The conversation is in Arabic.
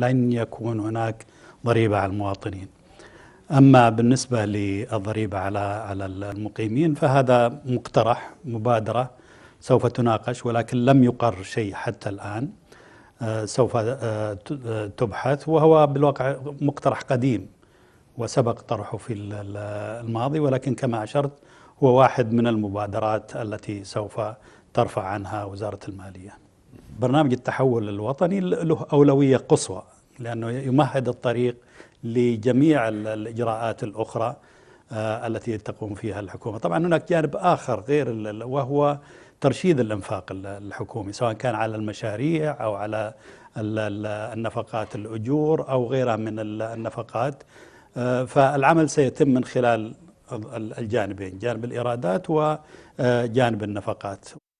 لن يكون هناك ضريبه على المواطنين. اما بالنسبه للضريبه على على المقيمين فهذا مقترح مبادره سوف تناقش ولكن لم يقر شيء حتى الان. آه، سوف آه، آه، تبحث وهو بالواقع مقترح قديم وسبق طرحه في الماضي ولكن كما اشرت هو واحد من المبادرات التي سوف ترفع عنها وزاره الماليه. برنامج التحول الوطني له أولوية قصوى لأنه يمهد الطريق لجميع الإجراءات الأخرى آه، التي تقوم فيها الحكومة طبعا هناك جانب آخر غير وهو ترشيد الانفاق الحكومي سواء كان على المشاريع او على النفقات الاجور او غيرها من النفقات آه، فالعمل سيتم من خلال الجانبين جانب الايرادات وجانب آه، النفقات